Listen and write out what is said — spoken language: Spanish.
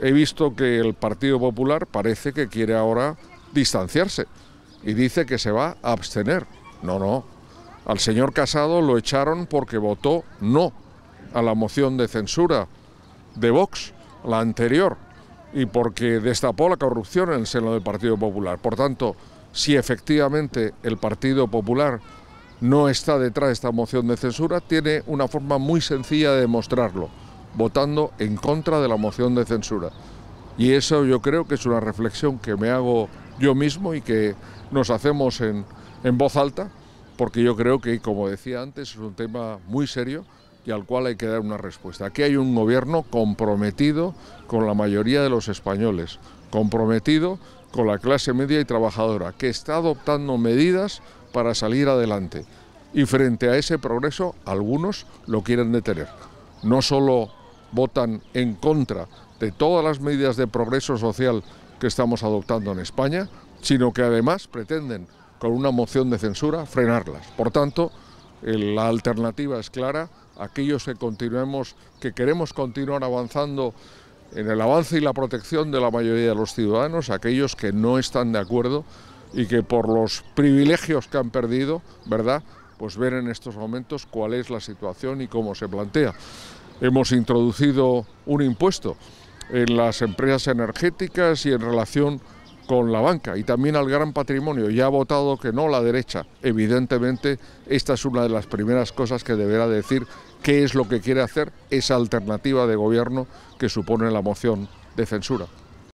he visto que el Partido Popular parece que quiere ahora distanciarse y dice que se va a abstener. No, no. Al señor Casado lo echaron porque votó no a la moción de censura de Vox, la anterior, y porque destapó la corrupción en el seno del Partido Popular. Por tanto, si efectivamente el Partido Popular no está detrás de esta moción de censura, tiene una forma muy sencilla de demostrarlo votando en contra de la moción de censura. Y eso yo creo que es una reflexión que me hago yo mismo y que nos hacemos en, voz alta, porque yo creo que, como decía antes, es un tema muy serio y al cual hay que dar una respuesta. Aquí hay un gobierno comprometido con la mayoría de los españoles, comprometido con la clase media y trabajadora, que está adoptando medidas para salir adelante. Y frente a ese progreso, algunos lo quieren detener. No solo votan en contra de todas las medidas de progreso social que estamos adoptando en España, sino que además pretenden, con una moción de censura, frenarlas. Por tanto, la alternativa es clara, aquellos que continuemos, que queremos continuar avanzando en el avance y la protección de la mayoría de los ciudadanos, aquellos que no están de acuerdo y que por los privilegios que han perdido, ¿verdad? Pues ver en estos momentos cuál es la situación y cómo se plantea hemos introducido un impuesto en las empresas energéticas y en relación con la banca y también al gran patrimonio. Ya ha votado que no la derecha. Evidentemente, esta es una de las primeras cosas que deberá decir qué es lo que quiere hacer esa alternativa de gobierno que supone la moción de censura.